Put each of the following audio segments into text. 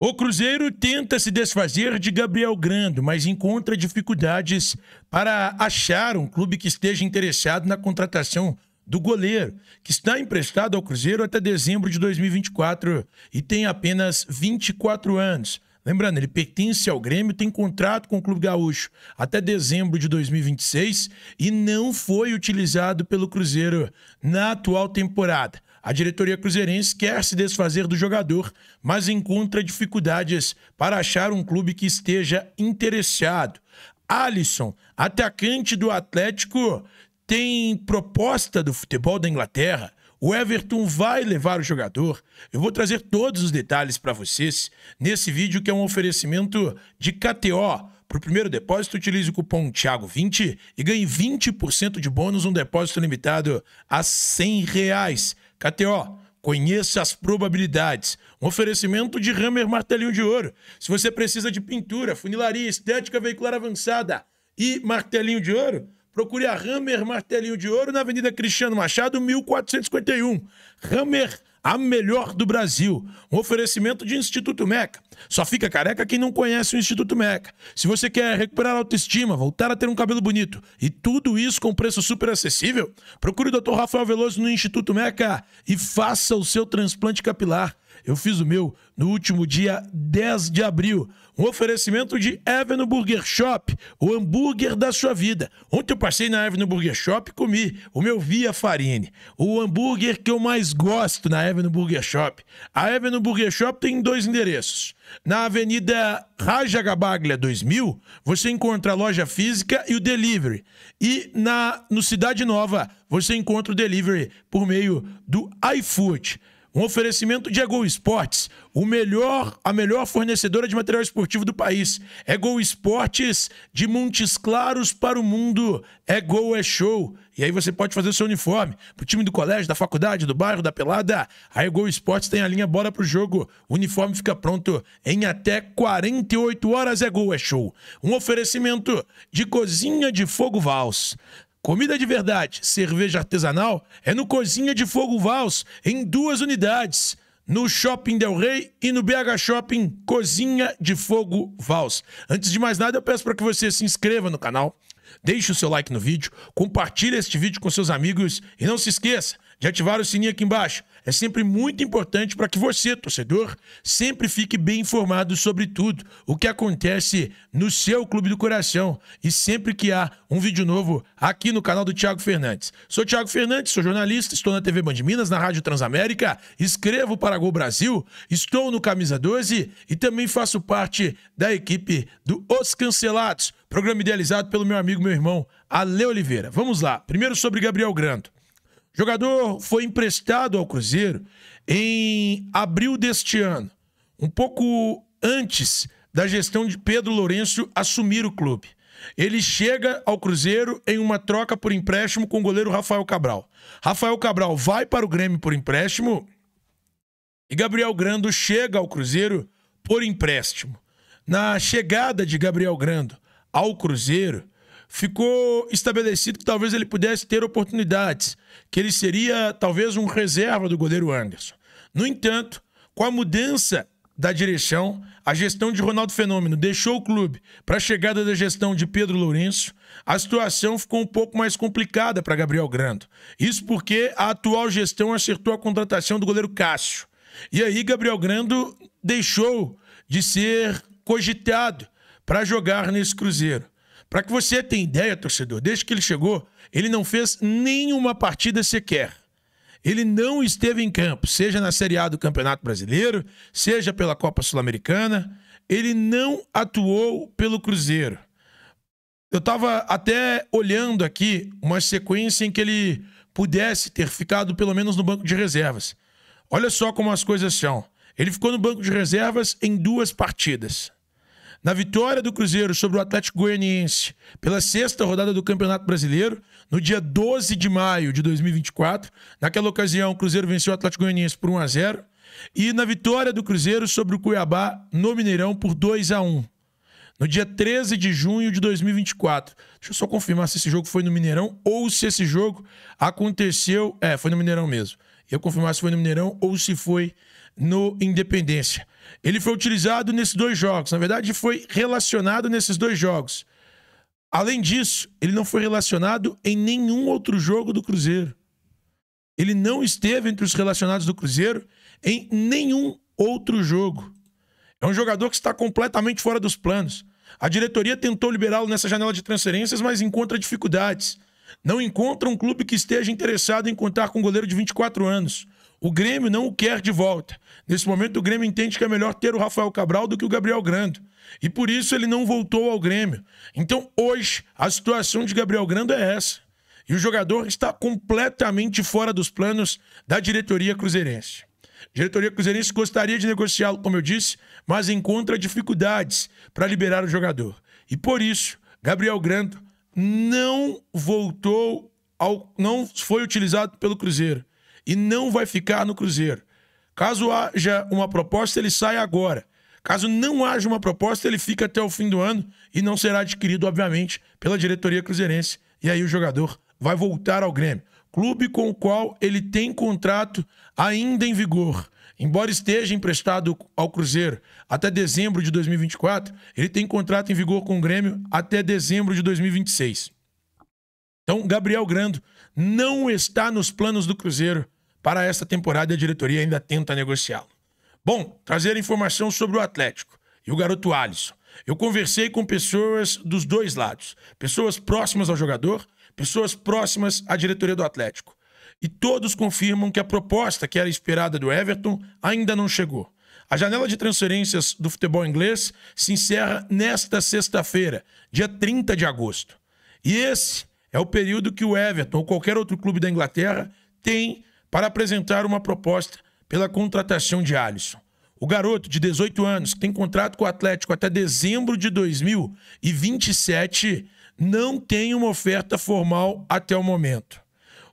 O Cruzeiro tenta se desfazer de Gabriel Grando, mas encontra dificuldades para achar um clube que esteja interessado na contratação do goleiro, que está emprestado ao Cruzeiro até dezembro de 2024 e tem apenas 24 anos. Lembrando, ele pertence ao Grêmio, tem contrato com o Clube Gaúcho até dezembro de 2026 e não foi utilizado pelo Cruzeiro na atual temporada. A diretoria cruzeirense quer se desfazer do jogador, mas encontra dificuldades para achar um clube que esteja interessado. Alisson, atacante do Atlético, tem proposta do futebol da Inglaterra. O Everton vai levar o jogador. Eu vou trazer todos os detalhes para vocês nesse vídeo que é um oferecimento de KTO. Para o primeiro depósito, utilize o cupom Thiago20 e ganhe 20% de bônus um depósito limitado a R$ 100. Reais. KTO, conheça as probabilidades. Um oferecimento de Hammer Martelinho de Ouro. Se você precisa de pintura, funilaria, estética veicular avançada e martelinho de ouro, Procure a Hammer Martelinho de Ouro na Avenida Cristiano Machado, 1451. Hammer, a melhor do Brasil. Um oferecimento de Instituto Meca. Só fica careca quem não conhece o Instituto Meca. Se você quer recuperar a autoestima, voltar a ter um cabelo bonito e tudo isso com preço super acessível, procure o Dr. Rafael Veloso no Instituto Meca e faça o seu transplante capilar. Eu fiz o meu no último dia 10 de abril. Um oferecimento de Evan Burger Shop, o hambúrguer da sua vida. Ontem eu passei na Evan Burger Shop e comi o meu Via Farine, o hambúrguer que eu mais gosto na Evan Burger Shop. A Evan Burger Shop tem dois endereços. Na Avenida Raja Gabaglia 2000, você encontra a loja física e o delivery. E na no Cidade Nova, você encontra o delivery por meio do iFood. Um oferecimento de Ego Esportes, o melhor, a melhor fornecedora de material esportivo do país. É Gol Esportes de Montes Claros para o mundo. É Gol é show. E aí você pode fazer o seu uniforme pro time do colégio, da faculdade, do bairro, da pelada. A Ego Esportes tem a linha bora pro jogo. O uniforme fica pronto em até 48 horas. É Gol é show. Um oferecimento de cozinha de fogo Vals. Comida de verdade, cerveja artesanal é no Cozinha de Fogo Vals, em duas unidades. No Shopping Del Rey e no BH Shopping Cozinha de Fogo Vals. Antes de mais nada, eu peço para que você se inscreva no canal, deixe o seu like no vídeo, compartilhe este vídeo com seus amigos e não se esqueça, de ativar o sininho aqui embaixo. É sempre muito importante para que você, torcedor, sempre fique bem informado sobre tudo o que acontece no seu Clube do Coração e sempre que há um vídeo novo aqui no canal do Thiago Fernandes. Sou Thiago Fernandes, sou jornalista, estou na TV Band Minas, na Rádio Transamérica, escrevo para Gol Brasil, estou no Camisa 12 e também faço parte da equipe do Os Cancelados, programa idealizado pelo meu amigo, meu irmão, Ale Oliveira. Vamos lá. Primeiro sobre Gabriel Grando jogador foi emprestado ao Cruzeiro em abril deste ano, um pouco antes da gestão de Pedro Lourenço assumir o clube. Ele chega ao Cruzeiro em uma troca por empréstimo com o goleiro Rafael Cabral. Rafael Cabral vai para o Grêmio por empréstimo e Gabriel Grando chega ao Cruzeiro por empréstimo. Na chegada de Gabriel Grando ao Cruzeiro, ficou estabelecido que talvez ele pudesse ter oportunidades, que ele seria talvez um reserva do goleiro Anderson. No entanto, com a mudança da direção, a gestão de Ronaldo Fenômeno deixou o clube para a chegada da gestão de Pedro Lourenço, a situação ficou um pouco mais complicada para Gabriel Grando. Isso porque a atual gestão acertou a contratação do goleiro Cássio. E aí Gabriel Grando deixou de ser cogitado para jogar nesse Cruzeiro. Para que você tenha ideia, torcedor, desde que ele chegou, ele não fez nenhuma partida sequer. Ele não esteve em campo, seja na Série A do Campeonato Brasileiro, seja pela Copa Sul-Americana. Ele não atuou pelo Cruzeiro. Eu estava até olhando aqui uma sequência em que ele pudesse ter ficado pelo menos no banco de reservas. Olha só como as coisas são. Ele ficou no banco de reservas em duas partidas. Na vitória do Cruzeiro sobre o Atlético Goianiense pela sexta rodada do Campeonato Brasileiro, no dia 12 de maio de 2024, naquela ocasião, o Cruzeiro venceu o Atlético Goianiense por 1 a 0 e na vitória do Cruzeiro sobre o Cuiabá no Mineirão por 2 a 1 no dia 13 de junho de 2024. Deixa eu só confirmar se esse jogo foi no Mineirão ou se esse jogo aconteceu. É, foi no Mineirão mesmo. Eu confirmar se foi no Mineirão ou se foi no Independência. Ele foi utilizado nesses dois jogos. Na verdade, foi relacionado nesses dois jogos. Além disso, ele não foi relacionado em nenhum outro jogo do Cruzeiro. Ele não esteve entre os relacionados do Cruzeiro em nenhum outro jogo. É um jogador que está completamente fora dos planos. A diretoria tentou liberá-lo nessa janela de transferências, mas encontra dificuldades. Não encontra um clube que esteja interessado em contar com um goleiro de 24 anos. O Grêmio não o quer de volta. Nesse momento, o Grêmio entende que é melhor ter o Rafael Cabral do que o Gabriel Grando. E por isso ele não voltou ao Grêmio. Então, hoje, a situação de Gabriel Grando é essa. E o jogador está completamente fora dos planos da diretoria cruzeirense. A diretoria cruzeirense gostaria de negociá-lo, como eu disse, mas encontra dificuldades para liberar o jogador. E por isso, Gabriel Grando não voltou ao. não foi utilizado pelo Cruzeiro. E não vai ficar no Cruzeiro. Caso haja uma proposta, ele sai agora. Caso não haja uma proposta, ele fica até o fim do ano e não será adquirido, obviamente, pela diretoria cruzeirense. E aí o jogador vai voltar ao Grêmio, clube com o qual ele tem contrato ainda em vigor. Embora esteja emprestado ao Cruzeiro até dezembro de 2024, ele tem contrato em vigor com o Grêmio até dezembro de 2026. Então, Gabriel Grando não está nos planos do Cruzeiro para esta temporada e a diretoria ainda tenta negociá-lo. Bom, trazer informação sobre o Atlético e o garoto Alisson. Eu conversei com pessoas dos dois lados, pessoas próximas ao jogador, pessoas próximas à diretoria do Atlético e todos confirmam que a proposta que era esperada do Everton ainda não chegou. A janela de transferências do futebol inglês se encerra nesta sexta-feira, dia 30 de agosto. E esse é o período que o Everton ou qualquer outro clube da Inglaterra tem para apresentar uma proposta pela contratação de Alisson. O garoto de 18 anos, que tem contrato com o Atlético até dezembro de 2027, não tem uma oferta formal até o momento.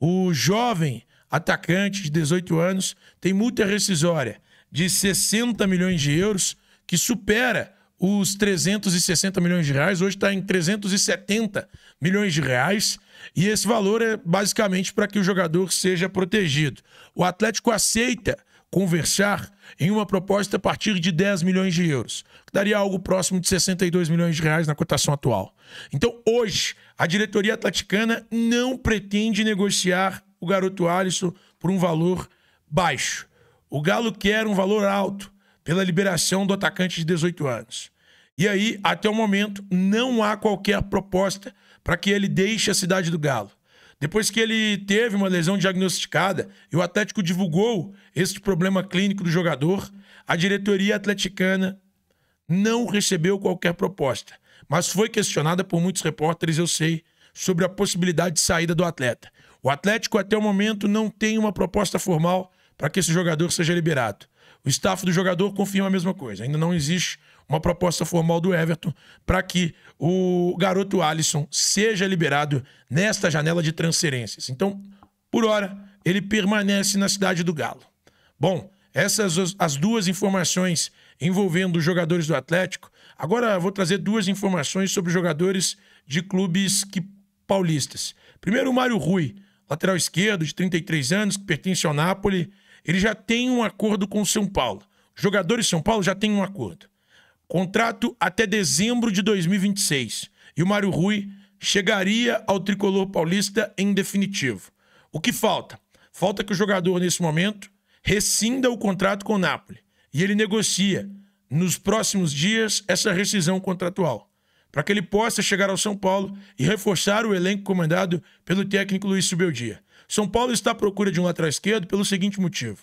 O jovem atacante de 18 anos tem multa rescisória de 60 milhões de euros, que supera os 360 milhões de reais, hoje está em 370 milhões de reais, e esse valor é basicamente para que o jogador seja protegido. O Atlético aceita conversar em uma proposta a partir de 10 milhões de euros, que daria algo próximo de 62 milhões de reais na cotação atual. Então, hoje, a diretoria atleticana não pretende negociar o garoto Alisson por um valor baixo. O Galo quer um valor alto pela liberação do atacante de 18 anos. E aí, até o momento, não há qualquer proposta para que ele deixe a cidade do Galo. Depois que ele teve uma lesão diagnosticada e o Atlético divulgou este problema clínico do jogador, a diretoria atleticana não recebeu qualquer proposta, mas foi questionada por muitos repórteres, eu sei, sobre a possibilidade de saída do atleta. O Atlético, até o momento, não tem uma proposta formal para que esse jogador seja liberado. O staff do jogador confirma a mesma coisa. Ainda não existe uma proposta formal do Everton para que o garoto Alisson seja liberado nesta janela de transferências. Então, por hora, ele permanece na cidade do Galo. Bom, essas as duas informações envolvendo os jogadores do Atlético. Agora vou trazer duas informações sobre jogadores de clubes que paulistas. Primeiro, o Mário Rui, lateral esquerdo de 33 anos, que pertence ao Napoli ele já tem um acordo com o São Paulo. Os jogadores de São Paulo já têm um acordo. Contrato até dezembro de 2026. E o Mário Rui chegaria ao tricolor paulista em definitivo. O que falta? Falta que o jogador, nesse momento, rescinda o contrato com o Napoli. E ele negocia, nos próximos dias, essa rescisão contratual. Para que ele possa chegar ao São Paulo e reforçar o elenco comandado pelo técnico Luiz Subeldia. São Paulo está à procura de um lateral esquerdo pelo seguinte motivo.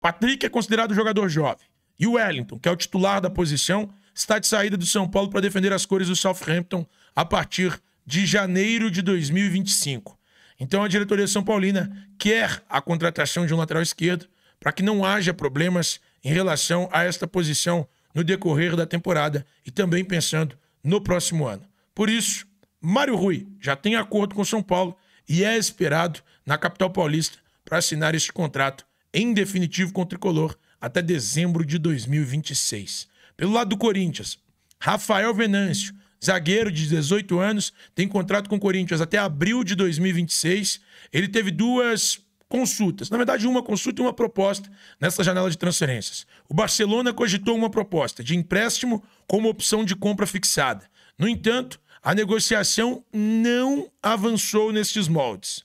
Patrick é considerado jogador jovem. E o Wellington, que é o titular da posição, está de saída do São Paulo para defender as cores do Southampton a partir de janeiro de 2025. Então a diretoria São Paulina quer a contratação de um lateral esquerdo para que não haja problemas em relação a esta posição no decorrer da temporada e também pensando no próximo ano. Por isso, Mário Rui já tem acordo com São Paulo e é esperado na capital paulista para assinar este contrato em definitivo com o tricolor até dezembro de 2026. Pelo lado do Corinthians, Rafael Venâncio, zagueiro de 18 anos, tem contrato com o Corinthians até abril de 2026. Ele teve duas consultas, na verdade uma consulta e uma proposta nessa janela de transferências. O Barcelona cogitou uma proposta de empréstimo como opção de compra fixada. No entanto, a negociação não avançou nestes moldes.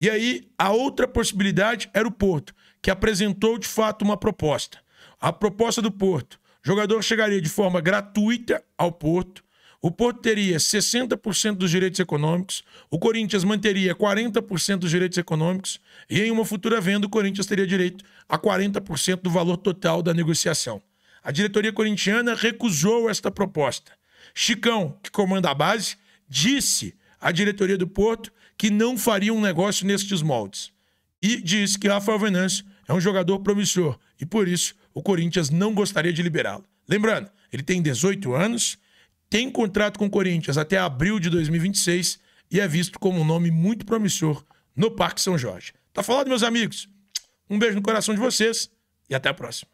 E aí, a outra possibilidade era o Porto, que apresentou de fato uma proposta. A proposta do Porto: o jogador chegaria de forma gratuita ao Porto, o Porto teria 60% dos direitos econômicos, o Corinthians manteria 40% dos direitos econômicos e em uma futura venda o Corinthians teria direito a 40% do valor total da negociação. A diretoria corintiana recusou esta proposta. Chicão, que comanda a base, disse à diretoria do Porto que não faria um negócio nestes moldes. E disse que Rafael Venâncio é um jogador promissor e por isso o Corinthians não gostaria de liberá-lo. Lembrando, ele tem 18 anos, tem contrato com o Corinthians até abril de 2026 e é visto como um nome muito promissor no Parque São Jorge. Tá falado, meus amigos? Um beijo no coração de vocês e até a próxima.